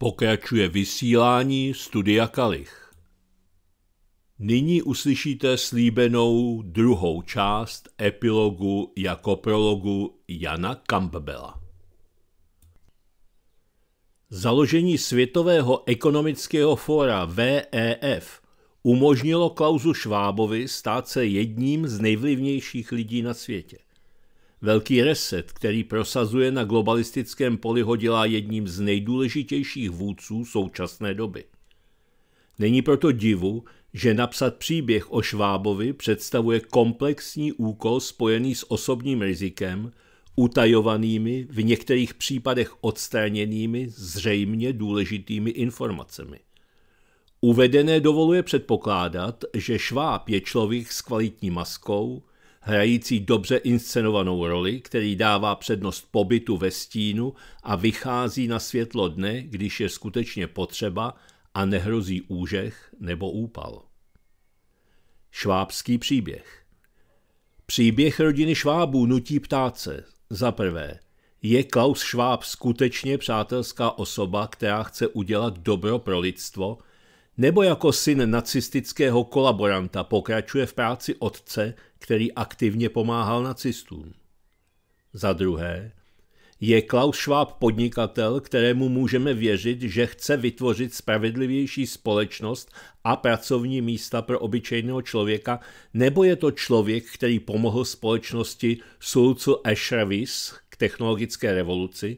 Pokračuje vysílání Studia Kalich. Nyní uslyšíte slíbenou druhou část epilogu jako prologu Jana Campbella. Založení Světového ekonomického fóra VEF umožnilo Klausu Švábovi stát se jedním z nejvlivnějších lidí na světě. Velký reset, který prosazuje na globalistickém poli, hodila jedním z nejdůležitějších vůdců současné doby. Není proto divu, že napsat příběh o Švábovi představuje komplexní úkol spojený s osobním rizikem, utajovanými, v některých případech odstraněnými, zřejmě důležitými informacemi. Uvedené dovoluje předpokládat, že Šváb je člověk s kvalitní maskou, hrající dobře inscenovanou roli, který dává přednost pobytu ve stínu a vychází na světlo dne, když je skutečně potřeba a nehrozí úžeh nebo úpal. Švábský příběh Příběh rodiny Švábů nutí ptáce. za prvé, je Klaus Schwab skutečně přátelská osoba, která chce udělat dobro pro lidstvo, nebo jako syn nacistického kolaboranta pokračuje v práci otce, který aktivně pomáhal nacistům. Za druhé, je Klaus Schwab podnikatel, kterému můžeme věřit, že chce vytvořit spravedlivější společnost a pracovní místa pro obyčejného člověka, nebo je to člověk, který pomohl společnosti Sulcu Ashravis k technologické revoluci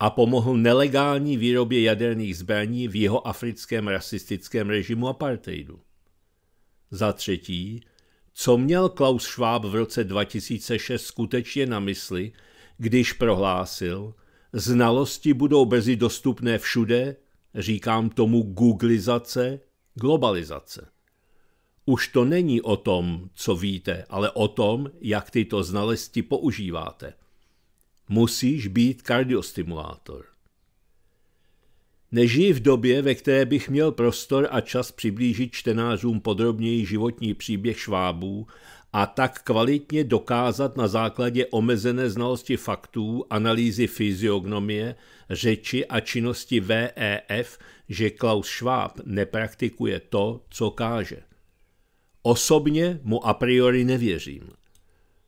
a pomohl nelegální výrobě jaderných zbraní v jeho africkém rasistickém režimu apartheidu. Za třetí, co měl Klaus Schwab v roce 2006 skutečně na mysli, když prohlásil, znalosti budou brzy dostupné všude, říkám tomu googlizace, globalizace. Už to není o tom, co víte, ale o tom, jak tyto znalosti používáte. Musíš být kardiostimulátor. Nežijí v době, ve které bych měl prostor a čas přiblížit čtenářům podrobněji životní příběh švábů a tak kvalitně dokázat na základě omezené znalosti faktů, analýzy fyziognomie, řeči a činnosti VEF, že Klaus Schwab nepraktikuje to, co káže. Osobně mu a priori nevěřím.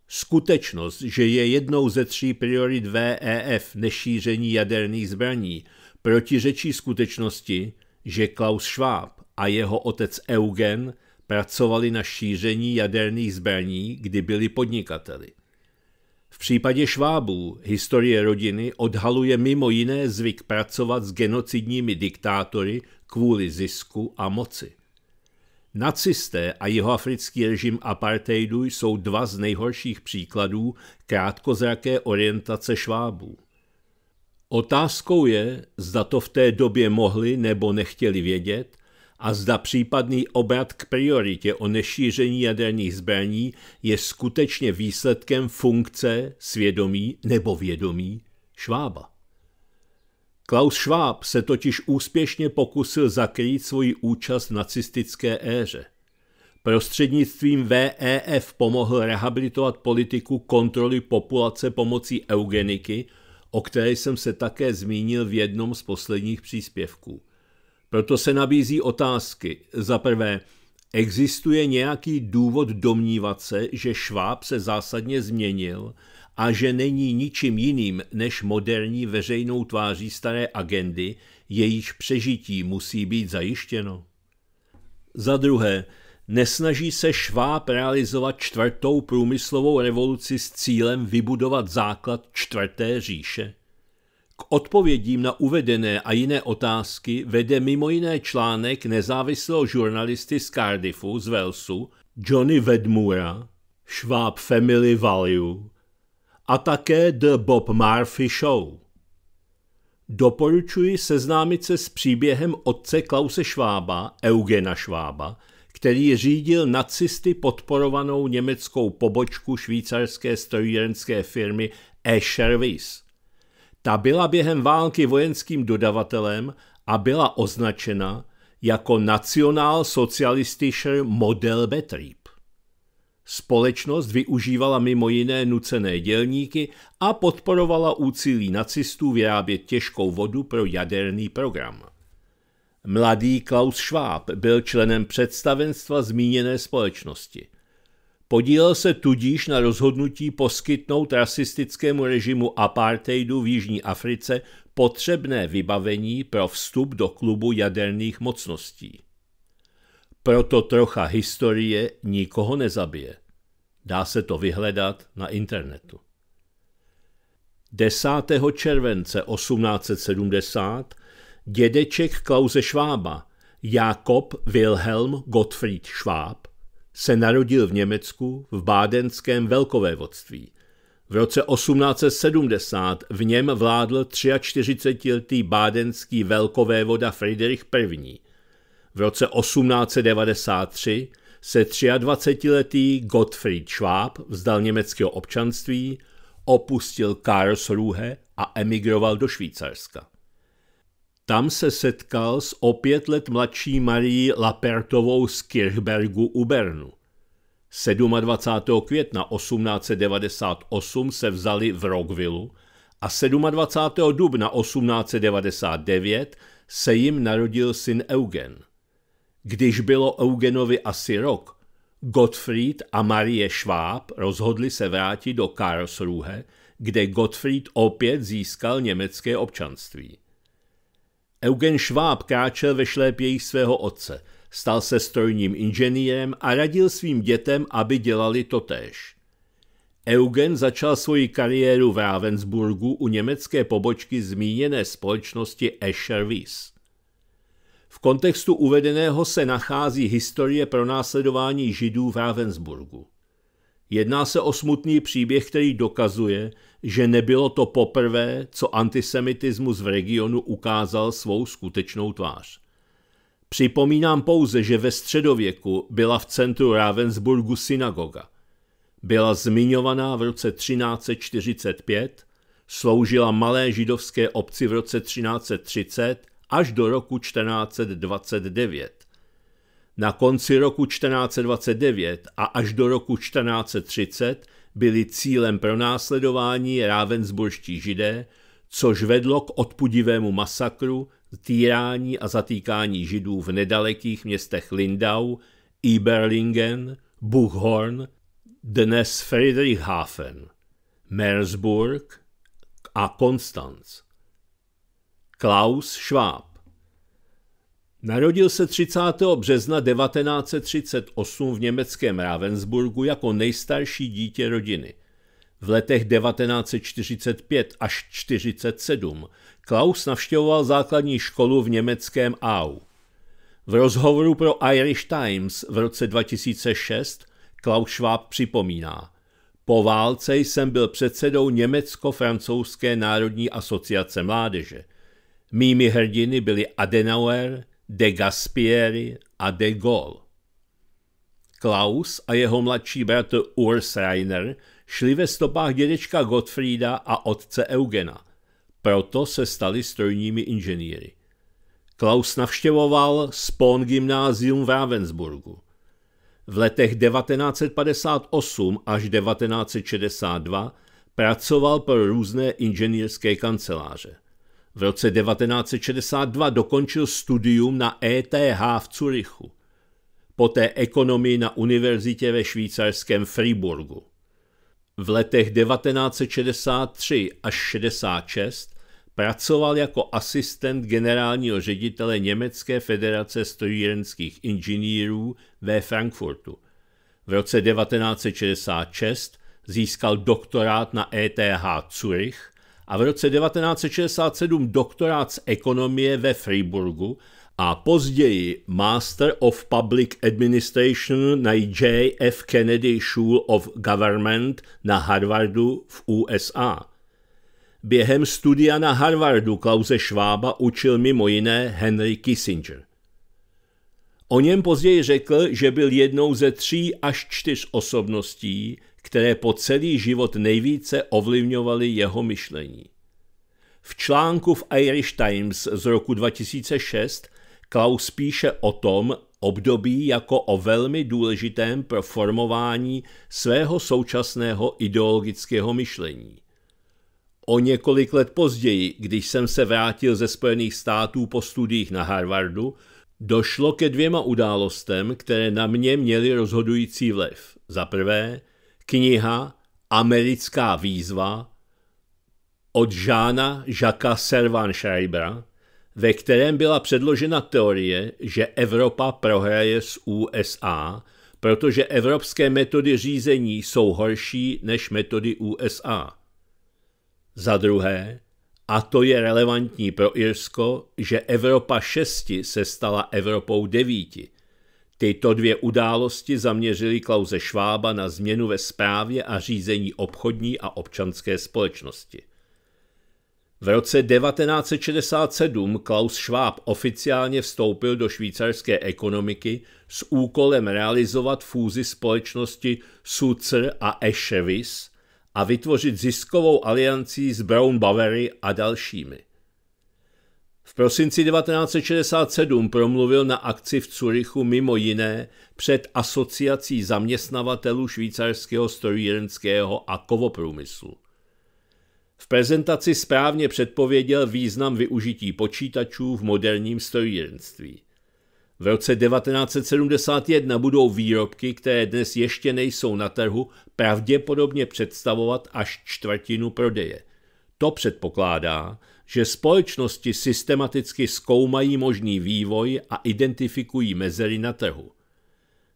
Skutečnost, že je jednou ze tří priorit VEF nešíření jaderných zbraní – protiřečí skutečnosti, že Klaus Schwab a jeho otec Eugen pracovali na šíření jaderných zbraní, kdy byli podnikateli. V případě Švábů historie rodiny odhaluje mimo jiné zvyk pracovat s genocidními diktátory kvůli zisku a moci. Nacisté a jihoafrický režim apartheidu jsou dva z nejhorších příkladů krátkozraké orientace Švábů. Otázkou je, zda to v té době mohli nebo nechtěli vědět a zda případný obrat k prioritě o nešíření jaderných zbraní je skutečně výsledkem funkce, svědomí nebo vědomí Švába. Klaus Schwab se totiž úspěšně pokusil zakrýt svoji účast v nacistické éře. Prostřednictvím VEF pomohl rehabilitovat politiku kontroly populace pomocí eugeniky – o které jsem se také zmínil v jednom z posledních příspěvků. Proto se nabízí otázky. Za prvé, existuje nějaký důvod domnívat se, že Šváb se zásadně změnil a že není ničím jiným než moderní veřejnou tváří staré agendy, jejíž přežití musí být zajištěno? Za druhé, nesnaží se Šváb realizovat čtvrtou průmyslovou revoluci s cílem vybudovat základ čtvrté říše? K odpovědím na uvedené a jiné otázky vede mimo jiné článek nezávislého žurnalisty z Cardiffu z Walesu Johnny Wedmura, Schwab Family Value a také The Bob Murphy Show. Doporučuji seznámit se s příběhem otce Klause Švába, Eugena Švába, který řídil nacisty podporovanou německou pobočku švýcarské strojírenské firmy E. Wies. Ta byla během války vojenským dodavatelem a byla označena jako National Socialistischer Model Betrieb. Společnost využívala mimo jiné nucené dělníky a podporovala úcilí nacistů vyrábět těžkou vodu pro jaderný program. Mladý Klaus Schwab byl členem představenstva zmíněné společnosti. Podílel se tudíž na rozhodnutí poskytnout rasistickému režimu apartheidu v Jižní Africe potřebné vybavení pro vstup do klubu jaderných mocností. Proto trocha historie nikoho nezabije. Dá se to vyhledat na internetu. 10. července 1870 dědeček Klause Švába, Jakob Wilhelm Gottfried Schwab, se narodil v Německu v bádenském velkovévodství. V roce 1870 v něm vládl 43-letý bádenský velkovévoda Friedrich I. V roce 1893 se 23-letý Gottfried Schwab vzdal německého občanství, opustil Karlsruhe a emigroval do Švýcarska. Tam se setkal s o pět let mladší Marí Lapertovou z Kirchbergu u Bernu. 27. května 1898 se vzali v Rockville a 27. dubna 1899 se jim narodil syn Eugen. Když bylo Eugenovi asi rok, Gottfried a Marie Schwab rozhodli se vrátit do Karlsruhe, kde Gottfried opět získal německé občanství. Eugen Schwab kráčel ve šlépějích svého otce, stal se strojním inženýrem a radil svým dětem, aby dělali totéž. Eugen začal svoji kariéru v Ravensburgu u německé pobočky zmíněné společnosti Escher Wies. V kontextu uvedeného se nachází historie pronásledování židů v Ravensburgu. Jedná se o smutný příběh, který dokazuje, že nebylo to poprvé, co antisemitismus v regionu ukázal svou skutečnou tvář. Připomínám pouze, že ve středověku byla v centru Ravensburgu synagoga. Byla zmiňovaná v roce 1345, sloužila malé židovské obci v roce 1330 až do roku 1429. Na konci roku 1429 a až do roku 1430 byli cílem pro následování rávensburští židé, což vedlo k odpudivému masakru, týrání a zatýkání židů v nedalekých městech Lindau, Iberlingen, Buchhorn, dnes Friedrichshafen, Merzburg a Konstanz. Klaus Schwab Narodil se 30. března 1938 v německém Ravensburgu jako nejstarší dítě rodiny. V letech 1945 až 1947 Klaus navštěvoval základní školu v německém Au. V rozhovoru pro Irish Times v roce 2006 Klaus Schwab připomíná Po válce jsem byl předsedou Německo-francouzské národní asociace mládeže. Mými hrdiny byli Adenauer, de Gaspieri a de Gaulle. Klaus a jeho mladší bratr Urs Reiner šli ve stopách dědečka Gottfrieda a otce Eugena. Proto se stali strojními inženýry. Klaus navštěvoval Spon gymnázium v Ravensburgu. V letech 1958 až 1962 pracoval pro různé inženýrské kanceláře. V roce 1962 dokončil studium na ETH v Curychu, poté ekonomii na univerzitě ve švýcarském Friburgu. V letech 1963 až 66 pracoval jako asistent generálního ředitele Německé federace strojírenských inženýrů ve Frankfurtu. V roce 1966 získal doktorát na ETH Zurich a v roce 1967 doktorát z ekonomie ve Freiburgu a později Master of Public Administration na J. F. Kennedy School of Government na Harvardu v USA. Během studia na Harvardu Klause Švába učil mimo jiné Henry Kissinger. O něm později řekl, že byl jednou ze tří až čtyř osobností, které po celý život nejvíce ovlivňovaly jeho myšlení. V článku v Irish Times z roku 2006 Klaus píše o tom období jako o velmi důležitém pro formování svého současného ideologického myšlení. O několik let později, když jsem se vrátil ze Spojených států po studiích na Harvardu, došlo ke dvěma událostem, které na mě měly rozhodující vliv. Za prvé, Kniha Americká výzva od Žána Žaka Servan-Schreibera, ve kterém byla předložena teorie, že Evropa prohraje s USA, protože evropské metody řízení jsou horší než metody USA. Za druhé, a to je relevantní pro Irsko, že Evropa 6 se stala Evropou devíti – Tyto dvě události zaměřily Klauze Švába na změnu ve správě a řízení obchodní a občanské společnosti. V roce 1967 Klaus Schwab oficiálně vstoupil do švýcarské ekonomiky s úkolem realizovat fúzi společnosti Suzer a Eschevis a vytvořit ziskovou aliancí s Brown Bavary a dalšími. V prosinci 1967 promluvil na akci v Curychu mimo jiné před asociací zaměstnavatelů švýcarského strojírenského a kovoprůmyslu. V prezentaci správně předpověděl význam využití počítačů v moderním strojírenství. V roce 1971 budou výrobky, které dnes ještě nejsou na trhu, pravděpodobně představovat až čtvrtinu prodeje. To předpokládá, že společnosti systematicky zkoumají možný vývoj a identifikují mezery na trhu.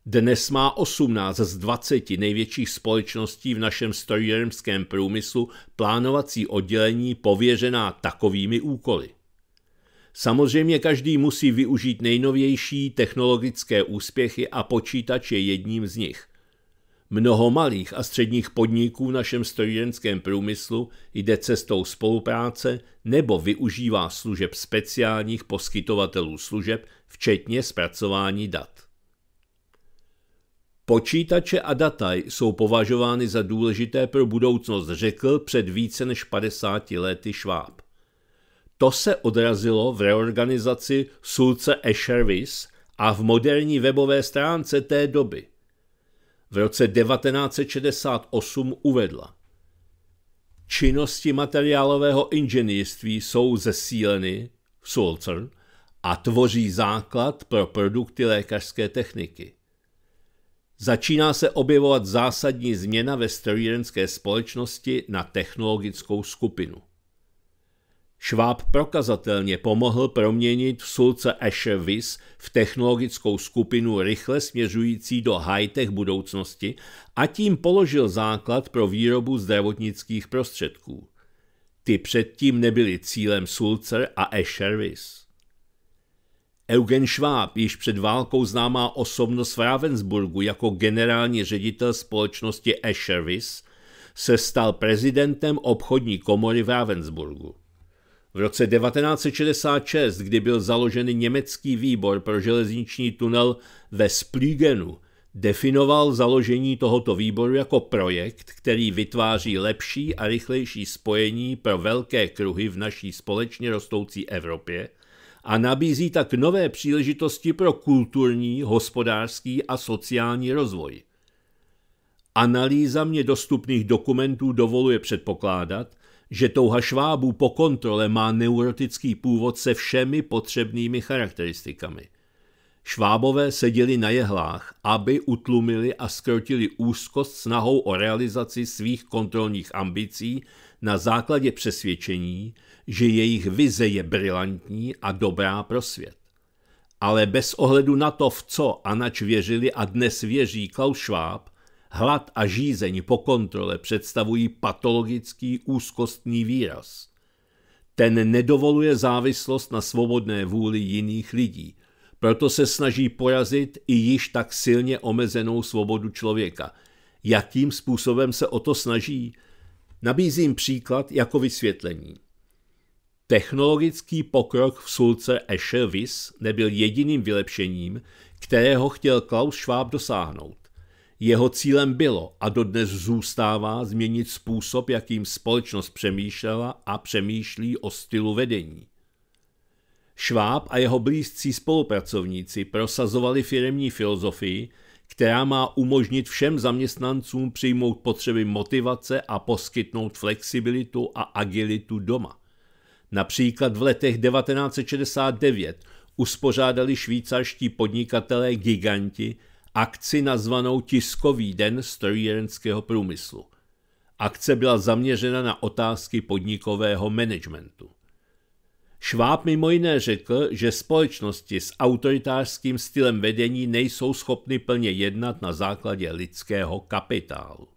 Dnes má 18 z 20 největších společností v našem strojírenském průmyslu plánovací oddělení pověřená takovými úkoly. Samozřejmě každý musí využít nejnovější technologické úspěchy a počítač je jedním z nich – Mnoho malých a středních podniků v našem strojírenském průmyslu jde cestou spolupráce nebo využívá služeb speciálních poskytovatelů služeb, včetně zpracování dat. Počítače a data jsou považovány za důležité pro budoucnost, řekl před více než 50 lety šváb. To se odrazilo v reorganizaci Sulce e a v moderní webové stránce té doby – v roce 1968 uvedla. Činnosti materiálového inženýrství jsou zesíleny, v Sulcern a tvoří základ pro produkty lékařské techniky. Začíná se objevovat zásadní změna ve strojírenské společnosti na technologickou skupinu. Šváb prokazatelně pomohl proměnit v Sulce Asher Viz v technologickou skupinu rychle směřující do high-tech budoucnosti a tím položil základ pro výrobu zdravotnických prostředků. Ty předtím nebyly cílem Sulzer a Asher Viz. Eugen Schwab, již před válkou známá osobnost v Ravensburgu jako generální ředitel společnosti Ashervis, se stal prezidentem obchodní komory v Ravensburgu. V roce 1966, kdy byl založen německý výbor pro železniční tunel ve Splügenu, definoval založení tohoto výboru jako projekt, který vytváří lepší a rychlejší spojení pro velké kruhy v naší společně rostoucí Evropě a nabízí tak nové příležitosti pro kulturní, hospodářský a sociální rozvoj. Analýza mě dostupných dokumentů dovoluje předpokládat, že touha švábů po kontrole má neurotický původ se všemi potřebnými charakteristikami. Švábové seděli na jehlách, aby utlumili a skrotili úzkost snahou o realizaci svých kontrolních ambicí na základě přesvědčení, že jejich vize je brilantní a dobrá pro svět. Ale bez ohledu na to, v co a nač věřili a dnes věří Klaus Schwab, Hlad a žízeň po kontrole představují patologický úzkostný výraz. Ten nedovoluje závislost na svobodné vůli jiných lidí, proto se snaží porazit i již tak silně omezenou svobodu člověka. Jakým způsobem se o to snaží? Nabízím příklad jako vysvětlení. Technologický pokrok v sulce Escher Wiss nebyl jediným vylepšením, kterého chtěl Klaus Schwab dosáhnout. Jeho cílem bylo a dodnes zůstává změnit způsob, jakým společnost přemýšlela a přemýšlí o stylu vedení. Šváb a jeho blízcí spolupracovníci prosazovali firemní filozofii, která má umožnit všem zaměstnancům přijmout potřeby motivace a poskytnout flexibilitu a agilitu doma. Například v letech 1969 uspořádali švýcarští podnikatelé giganti akci nazvanou Tiskový den strojírenského průmyslu. Akce byla zaměřena na otázky podnikového managementu. Šváb mimo jiné řekl, že společnosti s autoritářským stylem vedení nejsou schopny plně jednat na základě lidského kapitálu.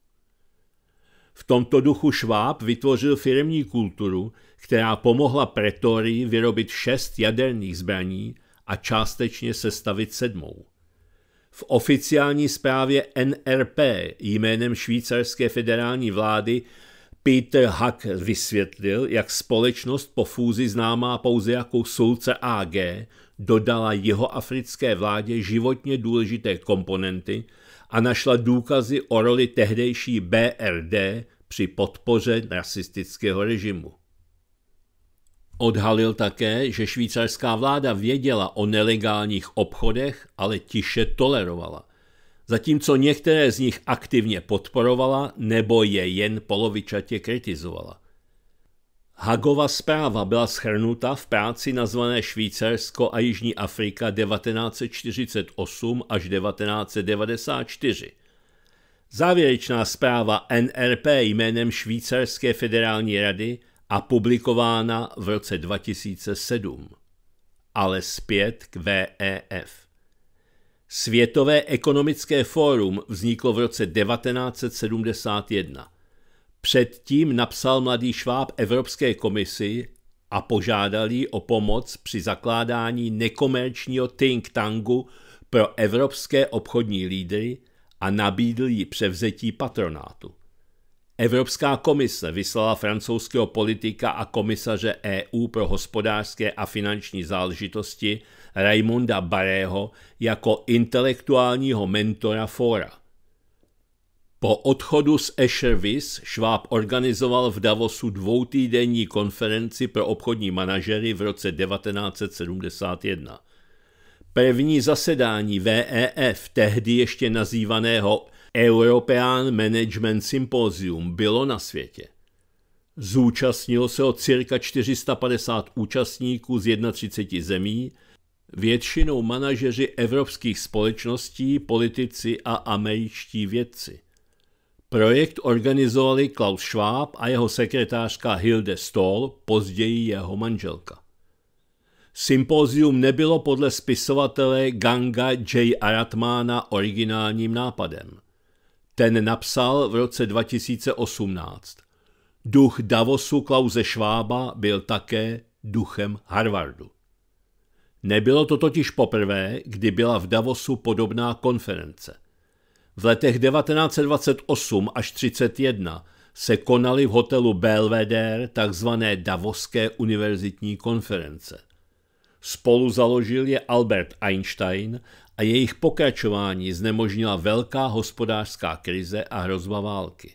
V tomto duchu Šváb vytvořil firmní kulturu, která pomohla Pretorii vyrobit šest jaderných zbraní a částečně sestavit sedmou – v oficiální zprávě NRP jménem švýcarské federální vlády Peter Hack vysvětlil, jak společnost po fúzi známá pouze jako Sulce AG dodala jeho africké vládě životně důležité komponenty a našla důkazy o roli tehdejší BRD při podpoře rasistického režimu. Odhalil také, že švýcarská vláda věděla o nelegálních obchodech, ale tiše tolerovala. Zatímco některé z nich aktivně podporovala nebo je jen polovičatě kritizovala. Hagova zpráva byla schrnuta v práci nazvané Švýcarsko a Jižní Afrika 1948 až 1994. Závěrečná zpráva NRP jménem Švýcarské federální rady a publikována v roce 2007, ale zpět k VEF. Světové ekonomické fórum vzniklo v roce 1971. Předtím napsal mladý šváb Evropské komisi a požádal ji o pomoc při zakládání nekomerčního think tanku pro evropské obchodní lídry a nabídl jí převzetí patronátu. Evropská komise vyslala francouzského politika a komisaře EU pro hospodářské a finanční záležitosti Raimonda Barého jako intelektuálního mentora fora. Po odchodu z Eschervis Schwab organizoval v Davosu dvoutýdenní konferenci pro obchodní manažery v roce 1971. První zasedání VEF, tehdy ještě nazývaného European Management Symposium bylo na světě. Zúčastnilo se o cirka 450 účastníků z 31 zemí, většinou manažeři evropských společností, politici a američtí vědci. Projekt organizovali Klaus Schwab a jeho sekretářka Hilde Stoll, později jeho manželka. Sympózium nebylo podle spisovatele Ganga J. Aratmana originálním nápadem. Ten napsal v roce 2018. Duch Davosu Klauze Švába byl také duchem Harvardu. Nebylo to totiž poprvé, kdy byla v Davosu podobná konference. V letech 1928 až 31 se konaly v hotelu Belvedere takzvané Davoské univerzitní konference. Spolu založil je Albert Einstein a jejich pokračování znemožnila velká hospodářská krize a hrozba války.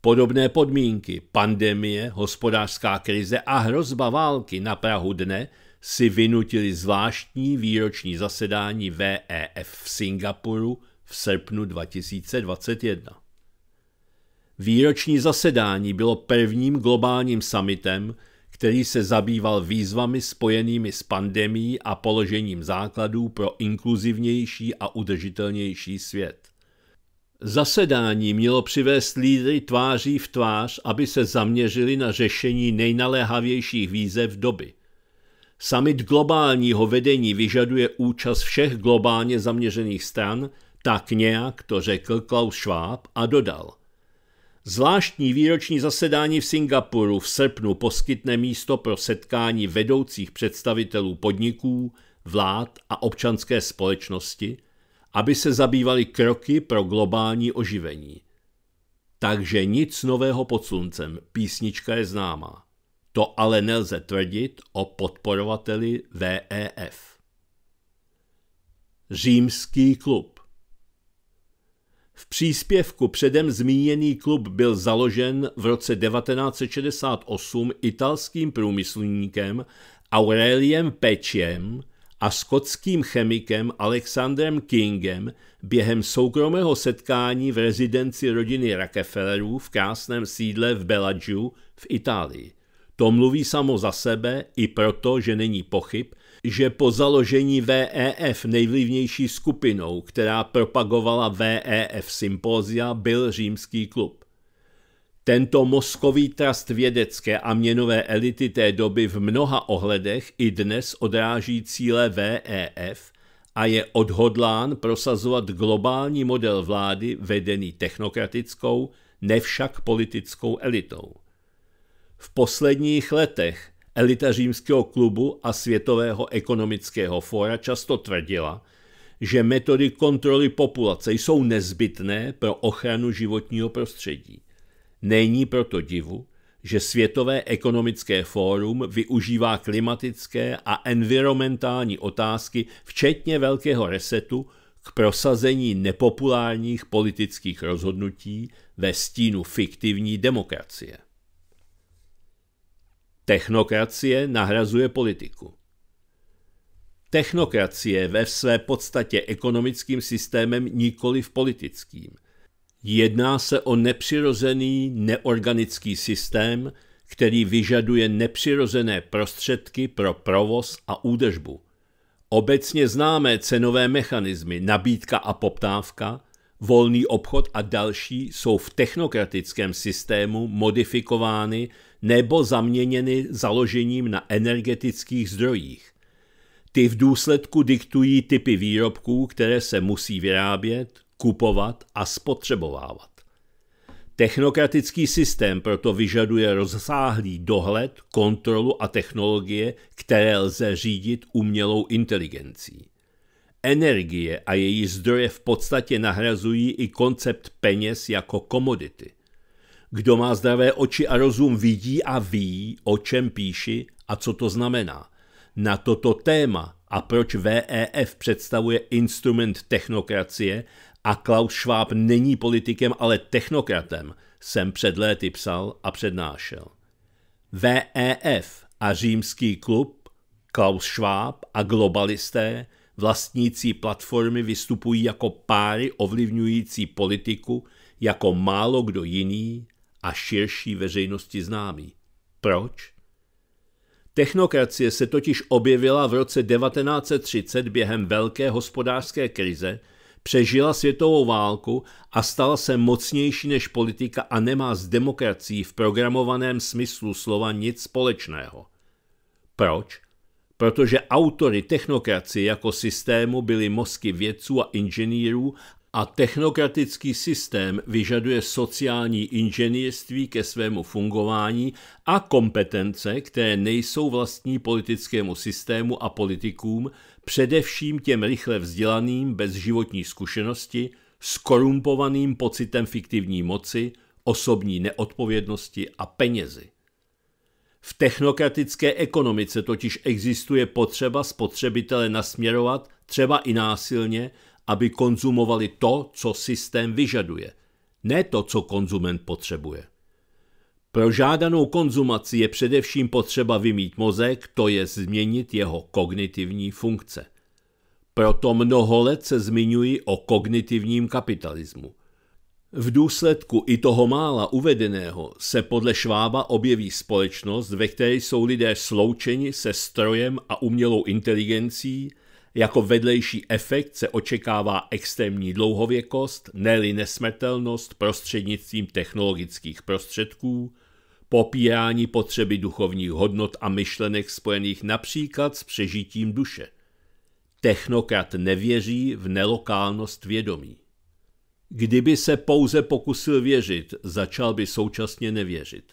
Podobné podmínky, pandemie, hospodářská krize a hrozba války na Prahu dne si vynutili zvláštní výroční zasedání VEF v Singapuru v srpnu 2021. Výroční zasedání bylo prvním globálním summitem, který se zabýval výzvami spojenými s pandemí a položením základů pro inkluzivnější a udržitelnější svět. Zasedání mělo přivést lídry tváří v tvář, aby se zaměřili na řešení nejnaléhavějších výzev doby. Summit globálního vedení vyžaduje účast všech globálně zaměřených stran, tak nějak to řekl Klaus Schwab a dodal – Zvláštní výroční zasedání v Singapuru v srpnu poskytne místo pro setkání vedoucích představitelů podniků, vlád a občanské společnosti, aby se zabývali kroky pro globální oživení. Takže nic nového pod sluncem, písnička je známá. To ale nelze tvrdit o podporovateli VEF. Římský klub v příspěvku předem zmíněný klub byl založen v roce 1968 italským průmyslníkem Aureliem Pečiem a skotským chemikem Alexandrem Kingem během soukromého setkání v rezidenci rodiny Rockefellerů v krásném sídle v Bellagio v Itálii. To mluví samo za sebe i proto, že není pochyb, že po založení VEF nejvlivnější skupinou, která propagovala VEF sympózia, byl římský klub. Tento mozkový trast vědecké a měnové elity té doby v mnoha ohledech i dnes odráží cíle VEF a je odhodlán prosazovat globální model vlády vedený technokratickou, nevšak politickou elitou. V posledních letech Elita římského klubu a Světového ekonomického fóra často tvrdila, že metody kontroly populace jsou nezbytné pro ochranu životního prostředí. Není proto divu, že Světové ekonomické fórum využívá klimatické a environmentální otázky, včetně velkého resetu, k prosazení nepopulárních politických rozhodnutí ve stínu fiktivní demokracie. Technokracie nahrazuje politiku. Technokracie ve své podstatě ekonomickým systémem nikoli v politickým. Jedná se o nepřirozený, neorganický systém, který vyžaduje nepřirozené prostředky pro provoz a údržbu. Obecně známé cenové mechanismy nabídka a poptávka, volný obchod a další jsou v technokratickém systému modifikovány nebo zaměněny založením na energetických zdrojích. Ty v důsledku diktují typy výrobků, které se musí vyrábět, kupovat a spotřebovávat. Technokratický systém proto vyžaduje rozsáhlý dohled, kontrolu a technologie, které lze řídit umělou inteligencí. Energie a její zdroje v podstatě nahrazují i koncept peněz jako komodity. Kdo má zdravé oči a rozum, vidí a ví, o čem píši a co to znamená. Na toto téma a proč VEF představuje instrument technokracie a Klaus Schwab není politikem, ale technokratem, jsem před léty psal a přednášel. VEF a římský klub, Klaus Schwab a globalisté, vlastnící platformy vystupují jako páry ovlivňující politiku, jako málo kdo jiný, a širší veřejnosti známý. Proč? Technokracie se totiž objevila v roce 1930 během velké hospodářské krize, přežila světovou válku a stala se mocnější než politika a nemá s demokracií v programovaném smyslu slova nic společného. Proč? Protože autory technokracie jako systému byly mozky vědců a inženýrů a technokratický systém vyžaduje sociální inženýrství ke svému fungování a kompetence, které nejsou vlastní politickému systému a politikům, především těm rychle vzdělaným bez životní zkušenosti, skorumpovaným pocitem fiktivní moci, osobní neodpovědnosti a penězi. V technokratické ekonomice totiž existuje potřeba spotřebitele nasměrovat třeba i násilně aby konzumovali to, co systém vyžaduje, ne to, co konzument potřebuje. Pro žádanou konzumaci je především potřeba vymít mozek, to je změnit jeho kognitivní funkce. Proto mnoho let se zmiňuji o kognitivním kapitalismu. V důsledku i toho mála uvedeného se podle Švába objeví společnost, ve které jsou lidé sloučeni se strojem a umělou inteligencí, jako vedlejší efekt se očekává extrémní dlouhověkost, neli nesmrtelnost prostřednictvím technologických prostředků, popírání potřeby duchovních hodnot a myšlenek spojených například s přežitím duše. Technokrat nevěří v nelokálnost vědomí. Kdyby se pouze pokusil věřit, začal by současně nevěřit.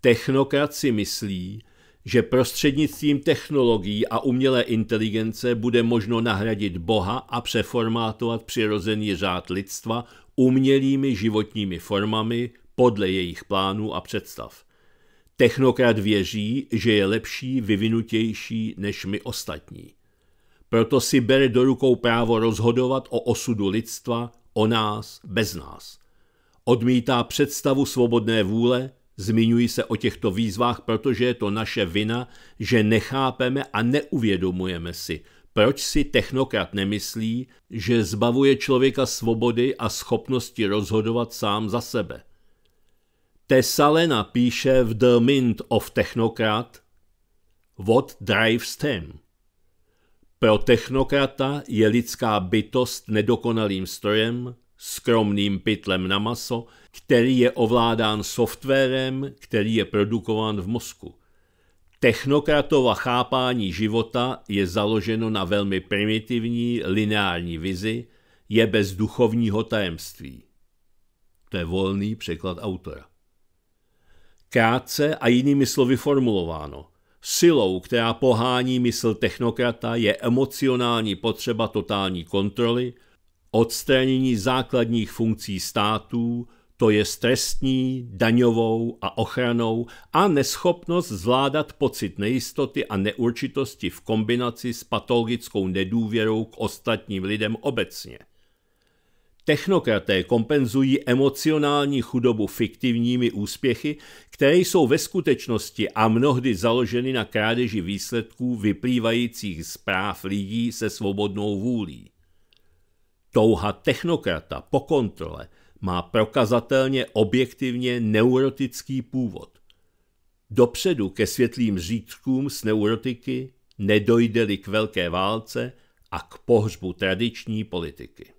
Technokrat si myslí, že prostřednictvím technologií a umělé inteligence bude možno nahradit Boha a přeformátovat přirozený řád lidstva umělými životními formami podle jejich plánů a představ. Technokrat věří, že je lepší, vyvinutější než my ostatní. Proto si bere do rukou právo rozhodovat o osudu lidstva, o nás, bez nás. Odmítá představu svobodné vůle, Zmiňuji se o těchto výzvách, protože je to naše vina, že nechápeme a neuvědomujeme si, proč si technokrat nemyslí, že zbavuje člověka svobody a schopnosti rozhodovat sám za sebe. Tesalena píše v The Mint of Technokrat What drives them? Pro technokrata je lidská bytost nedokonalým strojem, skromným pytlem na maso, který je ovládán softwarem, který je produkován v mozku. Technokratova chápání života je založeno na velmi primitivní lineární vizi, je bez duchovního tajemství. To je volný překlad autora. Krátce a jinými slovy formulováno, silou, která pohání mysl technokrata, je emocionální potřeba totální kontroly, odstranění základních funkcí států, to je stresní, daňovou a ochranou a neschopnost zvládat pocit nejistoty a neurčitosti v kombinaci s patologickou nedůvěrou k ostatním lidem obecně. Technokraté kompenzují emocionální chudobu fiktivními úspěchy, které jsou ve skutečnosti a mnohdy založeny na krádeži výsledků vyplývajících z práv lidí se svobodnou vůlí. Touha technokrata po kontrole – má prokazatelně objektivně neurotický původ. Dopředu ke světlým řídkům s neurotiky nedojde-li k velké válce a k pohřbu tradiční politiky.